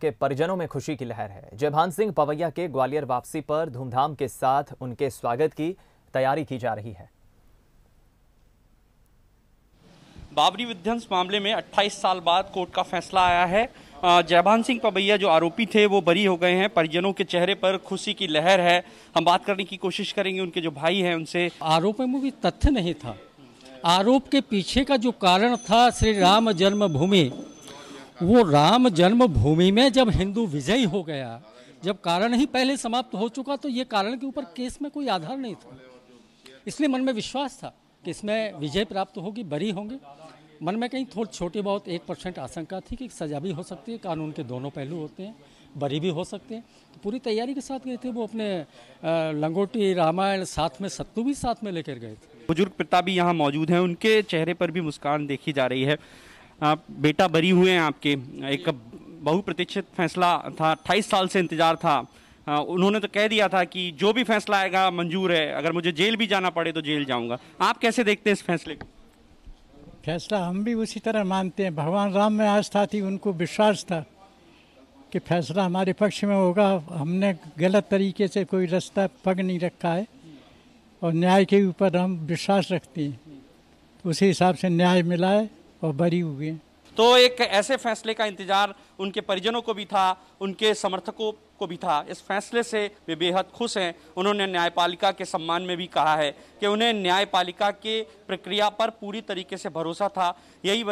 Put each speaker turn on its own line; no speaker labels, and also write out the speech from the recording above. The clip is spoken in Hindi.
के परिजनों में खुशी की लहर है जयभान सिंह पवैया के ग्वालियर वापसी पर धूमधाम के साथ उनके स्वागत की तैयारी की जा रही है बाबरी विध्वंस मामले में 28 साल बाद कोर्ट का फैसला आया है जयभान सिंह पवैया जो आरोपी थे वो बरी हो गए हैं परिजनों के चेहरे पर खुशी की लहर है हम बात करने की कोशिश करेंगे उनके जो भाई हैं उनसे आरोप में भी तथ्य नहीं था
आरोप के पीछे का जो कारण था श्री राम जन्मभूमि वो राम जन्मभूमि में जब हिंदू विजयी हो गया जब कारण ही पहले समाप्त हो चुका तो ये कारण के ऊपर केस में कोई आधार नहीं था इसलिए मन में विश्वास था कि इसमें विजय प्राप्त होगी बरी होंगे मन में कहीं थोड़ी छोटी बहुत एक परसेंट आशंका थी कि सजा भी हो सकती है कानून के दोनों पहलू होते हैं बरी भी हो सकते हैं तो पूरी तैयारी के साथ गए थे वो अपने लंगोटी रामायण साथ में सत्तू भी साथ में लेकर गए थे
बुजुर्ग पिता भी यहाँ मौजूद हैं उनके चेहरे पर भी मुस्कान देखी जा रही है आप बेटा बरी हुए हैं आपके एक बहुप्रतीक्षित फैसला था अट्ठाईस साल से इंतज़ार था आ, उन्होंने तो कह दिया था कि जो भी फैसला आएगा मंजूर है अगर मुझे जेल भी जाना पड़े तो जेल जाऊंगा आप कैसे देखते हैं इस फैसले को
फैसला हम भी उसी तरह मानते हैं भगवान राम में आस्था थी उनको विश्वास था कि फैसला हमारे पक्ष में होगा हमने गलत तरीके से कोई रास्ता पग नहीं रखा है और न्याय के ऊपर हम विश्वास रखते हैं उसी हिसाब से न्याय मिला है और बरी हुए
तो एक ऐसे फैसले का इंतजार उनके परिजनों को भी था उनके समर्थकों को भी था इस फैसले से वे बेहद खुश हैं उन्होंने न्यायपालिका के सम्मान में भी कहा है कि उन्हें न्यायपालिका के प्रक्रिया पर पूरी तरीके से भरोसा था यही